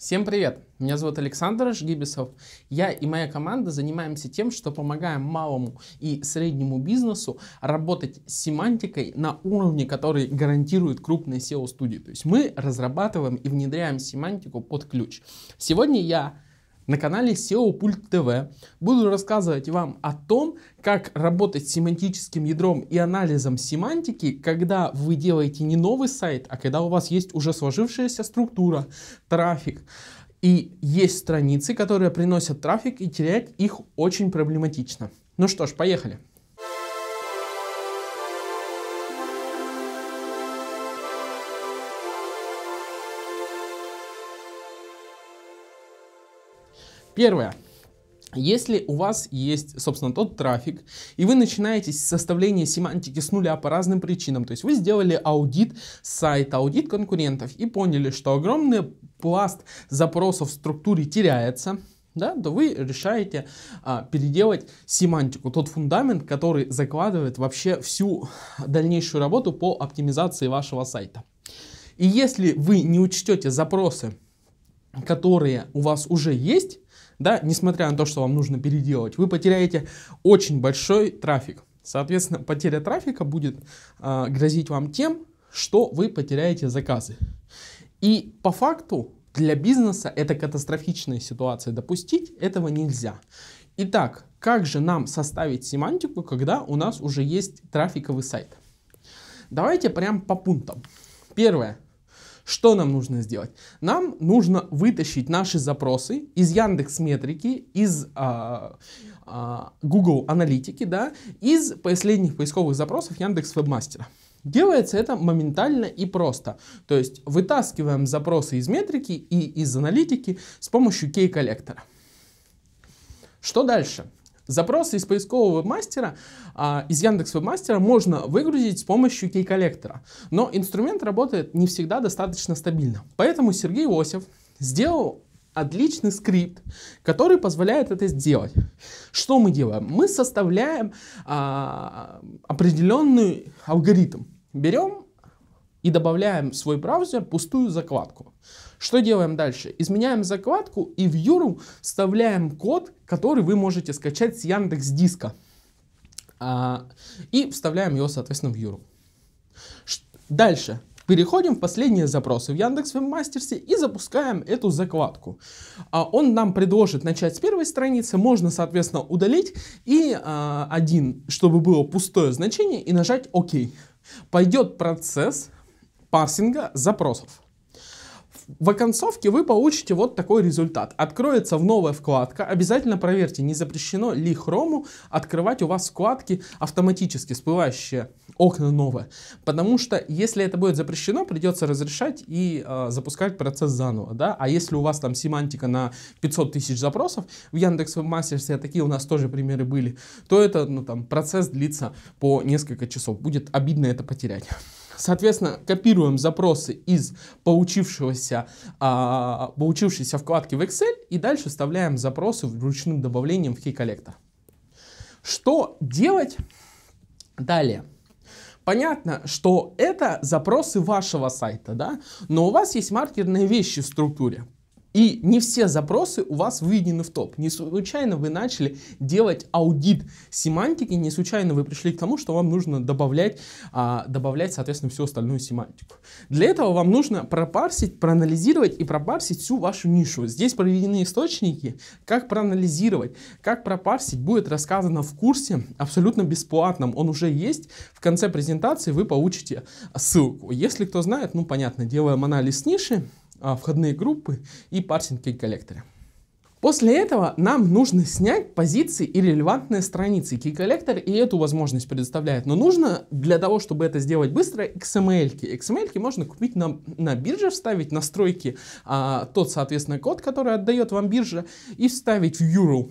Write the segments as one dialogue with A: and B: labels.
A: Всем привет! Меня зовут Александр Жгибисов. Я и моя команда занимаемся тем, что помогаем малому и среднему бизнесу работать с семантикой на уровне, который гарантирует крупные SEO-студии. То есть мы разрабатываем и внедряем семантику под ключ. Сегодня я на канале SEO Пульт ТВ буду рассказывать вам о том, как работать с семантическим ядром и анализом семантики, когда вы делаете не новый сайт, а когда у вас есть уже сложившаяся структура, трафик. И есть страницы, которые приносят трафик, и терять их очень проблематично. Ну что ж, поехали. Первое. Если у вас есть, собственно, тот трафик, и вы начинаете с составления семантики с нуля по разным причинам, то есть вы сделали аудит сайта, аудит конкурентов и поняли, что огромный пласт запросов в структуре теряется, да, то вы решаете а, переделать семантику, тот фундамент, который закладывает вообще всю дальнейшую работу по оптимизации вашего сайта. И если вы не учтете запросы, которые у вас уже есть, да, несмотря на то, что вам нужно переделать, вы потеряете очень большой трафик. Соответственно, потеря трафика будет э, грозить вам тем, что вы потеряете заказы. И по факту для бизнеса это катастрофичная ситуация. Допустить этого нельзя. Итак, как же нам составить семантику, когда у нас уже есть трафиковый сайт? Давайте прям по пунктам. Первое. Что нам нужно сделать? Нам нужно вытащить наши запросы из Яндекс Метрики, из а, а, Google Аналитики, да, из последних поисковых запросов Яндекс Вебмастера. Делается это моментально и просто. То есть вытаскиваем запросы из метрики и из аналитики с помощью кей-коллектора. Что дальше? Запросы из поискового мастера, а, из Яндекс мастера можно выгрузить с помощью кей-коллектора. Но инструмент работает не всегда достаточно стабильно. Поэтому Сергей Осев сделал отличный скрипт, который позволяет это сделать. Что мы делаем? Мы составляем а, определенный алгоритм. Берем и добавляем в свой браузер пустую закладку. Что делаем дальше? Изменяем закладку и в Юру вставляем код, который вы можете скачать с Яндекс Диска. А, и вставляем его, соответственно, в Юру. Ш дальше. Переходим в последние запросы в Яндекс Вебмастерсе и запускаем эту закладку. А он нам предложит начать с первой страницы, можно, соответственно, удалить и а, один, чтобы было пустое значение, и нажать ОК. Пойдет процесс парсинга запросов. В оконцовке вы получите вот такой результат. Откроется в новая вкладка. Обязательно проверьте, не запрещено ли хрому открывать у вас вкладки автоматически всплывающие окна новые. Потому что если это будет запрещено, придется разрешать и э, запускать процесс заново. Да? А если у вас там семантика на 500 тысяч запросов, в Яндекс Мастерсе а такие у нас тоже примеры были, то это ну, там, процесс длится по несколько часов. Будет обидно это потерять. Соответственно, копируем запросы из получившегося, а, получившейся вкладки в Excel и дальше вставляем запросы ручным добавлением в KeyCollector. Что делать далее? Понятно, что это запросы вашего сайта, да? Но у вас есть маркерные вещи в структуре. И не все запросы у вас выведены в топ. Не случайно вы начали делать аудит семантики, не случайно вы пришли к тому, что вам нужно добавлять, а, добавлять соответственно, всю остальную семантику. Для этого вам нужно пропарсить, проанализировать и пропарсить всю вашу нишу. Здесь проведены источники, как проанализировать, как пропарсить, будет рассказано в курсе абсолютно бесплатном. Он уже есть. В конце презентации вы получите ссылку. Если кто знает, ну, понятно, делаем анализ ниши, а, входные группы и парсинги коллекторы После этого нам нужно снять позиции и релевантные страницы KeyCollector, и эту возможность предоставляет. Но нужно для того, чтобы это сделать быстро, XML. -ки. XML -ки можно купить на, на бирже, вставить настройки, а, тот, соответственно, код, который отдает вам биржа, и вставить в URL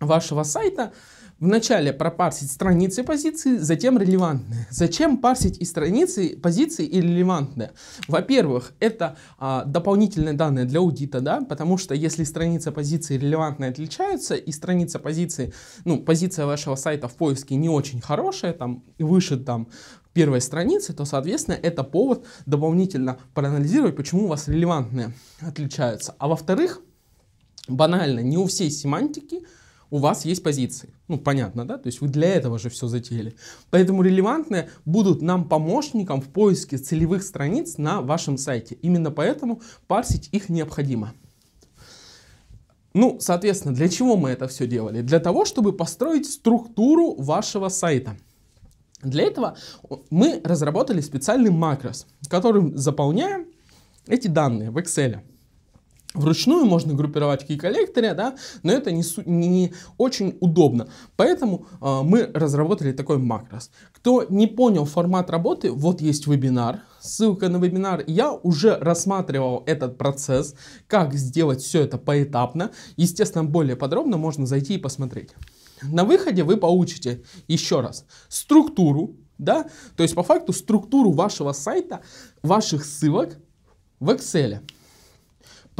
A: вашего сайта, Вначале пропарсить страницы позиции, затем релевантные. Зачем парсить и страницы позиции и релевантные? Во-первых, это а, дополнительные данные для аудита, да, потому что если страница позиции релевантные отличаются и страница позиции, ну, позиция вашего сайта в поиске не очень хорошая, там, выше там первой страницы, то, соответственно, это повод дополнительно проанализировать, почему у вас релевантные отличаются. А во-вторых, банально, не у всей семантики – у вас есть позиции. Ну, понятно, да? То есть вы для этого же все затеяли. Поэтому релевантные будут нам помощником в поиске целевых страниц на вашем сайте. Именно поэтому парсить их необходимо. Ну, соответственно, для чего мы это все делали? Для того, чтобы построить структуру вашего сайта. Для этого мы разработали специальный макрос, которым заполняем эти данные в Excel. Вручную можно группировать кей-коллекторы, да, но это не, не очень удобно. Поэтому э, мы разработали такой макрос. Кто не понял формат работы, вот есть вебинар, ссылка на вебинар. Я уже рассматривал этот процесс, как сделать все это поэтапно. Естественно, более подробно можно зайти и посмотреть. На выходе вы получите еще раз структуру, да, то есть по факту структуру вашего сайта, ваших ссылок в Excel.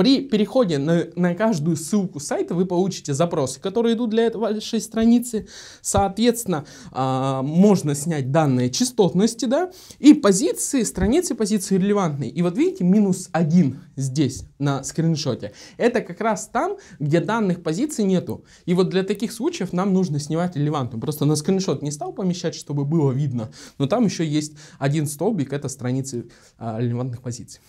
A: При переходе на, на каждую ссылку сайта вы получите запросы, которые идут для этой вашей страницы. Соответственно, э, можно снять данные частотности, да, и позиции, страницы позиции релевантные. И вот видите, минус один здесь на скриншоте. Это как раз там, где данных позиций нету. И вот для таких случаев нам нужно снимать релевантную. Просто на скриншот не стал помещать, чтобы было видно, но там еще есть один столбик, это страницы э, релевантных позиций.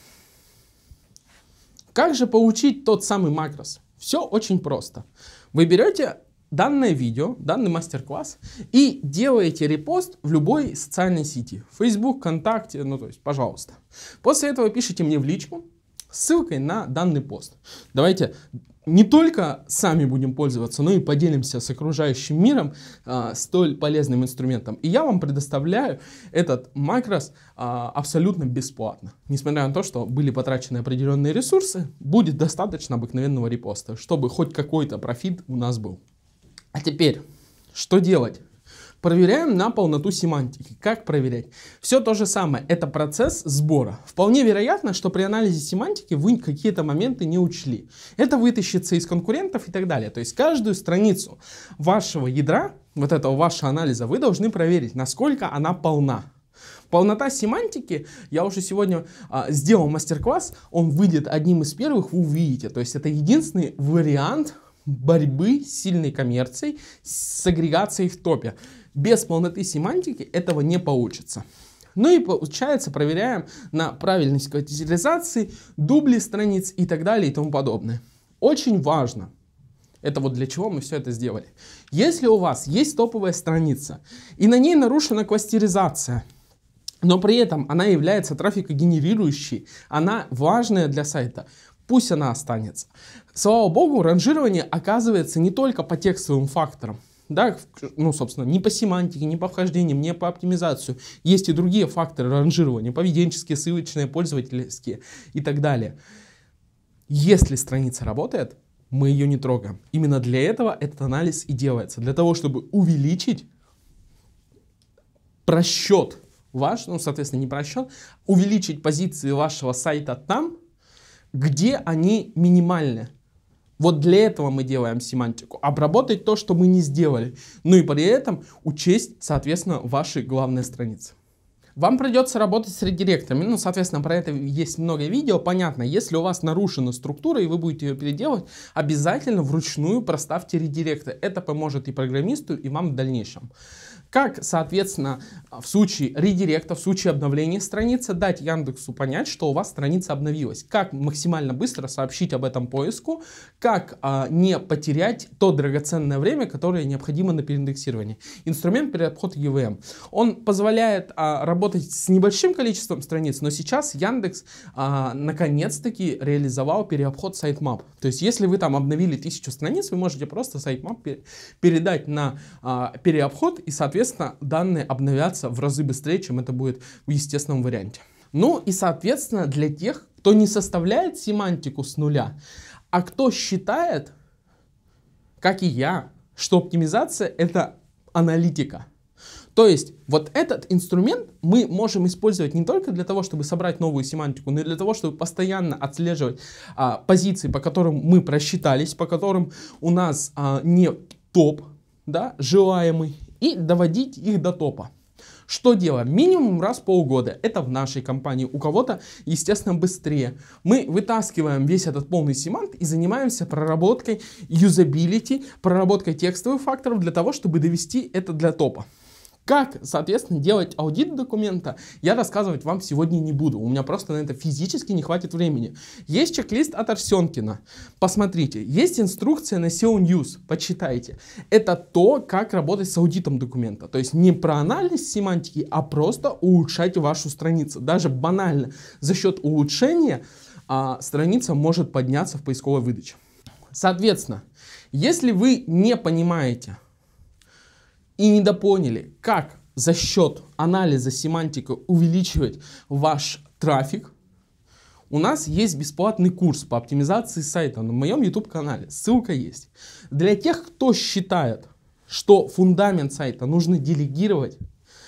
A: Как же получить тот самый макрос? Все очень просто. Вы берете данное видео, данный мастер-класс и делаете репост в любой социальной сети. Facebook, ВКонтакте, ну то есть, пожалуйста. После этого пишите мне в личку, ссылкой на данный пост. Давайте не только сами будем пользоваться, но и поделимся с окружающим миром а, столь полезным инструментом. И я вам предоставляю этот макрос а, абсолютно бесплатно. Несмотря на то, что были потрачены определенные ресурсы, будет достаточно обыкновенного репоста, чтобы хоть какой-то профит у нас был. А теперь, что делать? Проверяем на полноту семантики. Как проверять? Все то же самое. Это процесс сбора. Вполне вероятно, что при анализе семантики вы какие-то моменты не учли. Это вытащится из конкурентов и так далее. То есть каждую страницу вашего ядра, вот этого вашего анализа, вы должны проверить, насколько она полна. Полнота семантики, я уже сегодня а, сделал мастер-класс, он выйдет одним из первых, вы увидите. То есть это единственный вариант борьбы с сильной коммерцией, с агрегацией в топе. Без полноты семантики этого не получится. Ну и получается, проверяем на правильность категоризации, дубли страниц и так далее и тому подобное. Очень важно, это вот для чего мы все это сделали. Если у вас есть топовая страница, и на ней нарушена квастеризация, но при этом она является трафикогенерирующей, она важная для сайта, пусть она останется. Слава богу, ранжирование оказывается не только по текстовым факторам да, ну, собственно, не по семантике, не по вхождениям, не по оптимизации. Есть и другие факторы ранжирования, поведенческие, ссылочные, пользовательские и так далее. Если страница работает, мы ее не трогаем. Именно для этого этот анализ и делается. Для того, чтобы увеличить просчет ваш, ну, соответственно, не просчет, увеличить позиции вашего сайта там, где они минимальны. Вот для этого мы делаем семантику. Обработать то, что мы не сделали. Ну и при этом учесть, соответственно, ваши главные страницы. Вам придется работать с редиректорами, ну, соответственно, про это есть много видео, понятно, если у вас нарушена структура и вы будете ее переделывать, обязательно вручную проставьте редиректы, это поможет и программисту, и вам в дальнейшем. Как, соответственно, в случае редиректа, в случае обновления страницы, дать Яндексу понять, что у вас страница обновилась. Как максимально быстро сообщить об этом поиску, как а, не потерять то драгоценное время, которое необходимо на переиндексирование. Инструмент переобход EVM. Он позволяет а, работать с небольшим количеством страниц, но сейчас Яндекс а, наконец-таки реализовал переобход сайтмап. То есть, если вы там обновили тысячу страниц, вы можете просто сайтмап передать на а, переобход и, соответственно, соответственно, данные обновятся в разы быстрее, чем это будет в естественном варианте. Ну и, соответственно, для тех, кто не составляет семантику с нуля, а кто считает, как и я, что оптимизация — это аналитика. То есть вот этот инструмент мы можем использовать не только для того, чтобы собрать новую семантику, но и для того, чтобы постоянно отслеживать а, позиции, по которым мы просчитались, по которым у нас а, не топ да, желаемый и доводить их до топа. Что делаем? Минимум раз в полгода. Это в нашей компании. У кого-то, естественно, быстрее. Мы вытаскиваем весь этот полный семант и занимаемся проработкой юзабилити, проработкой текстовых факторов для того, чтобы довести это для топа. Как, соответственно, делать аудит документа, я рассказывать вам сегодня не буду. У меня просто на это физически не хватит времени. Есть чек-лист от Арсенкина. Посмотрите. Есть инструкция на SEO News. Почитайте. Это то, как работать с аудитом документа. То есть не про анализ семантики, а просто улучшать вашу страницу. Даже банально. За счет улучшения а, страница может подняться в поисковой выдаче. Соответственно, если вы не понимаете, и недопоняли, как за счет анализа семантика увеличивать ваш трафик, у нас есть бесплатный курс по оптимизации сайта на моем YouTube-канале. Ссылка есть. Для тех, кто считает, что фундамент сайта нужно делегировать,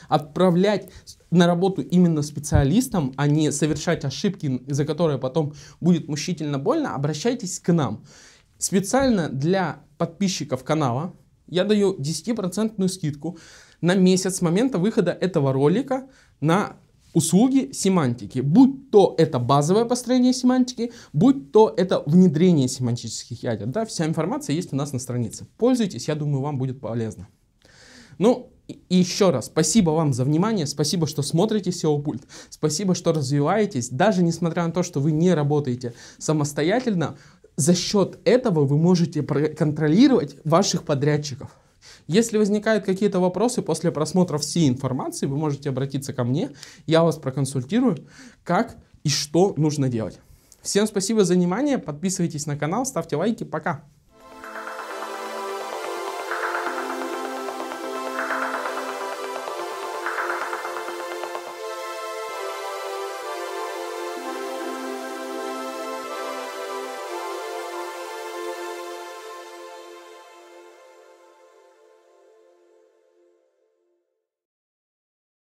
A: отправлять на работу именно специалистам, а не совершать ошибки, за которые потом будет мучительно больно, обращайтесь к нам. Специально для подписчиков канала я даю 10% скидку на месяц с момента выхода этого ролика на услуги семантики. Будь то это базовое построение семантики, будь то это внедрение семантических ядер. Да, вся информация есть у нас на странице. Пользуйтесь, я думаю, вам будет полезно. Ну, и еще раз, спасибо вам за внимание, спасибо, что смотрите SEO-пульт, спасибо, что развиваетесь. Даже несмотря на то, что вы не работаете самостоятельно, за счет этого вы можете контролировать ваших подрядчиков. Если возникают какие-то вопросы после просмотра всей информации, вы можете обратиться ко мне, я вас проконсультирую, как и что нужно делать. Всем спасибо за внимание, подписывайтесь на канал, ставьте лайки, пока!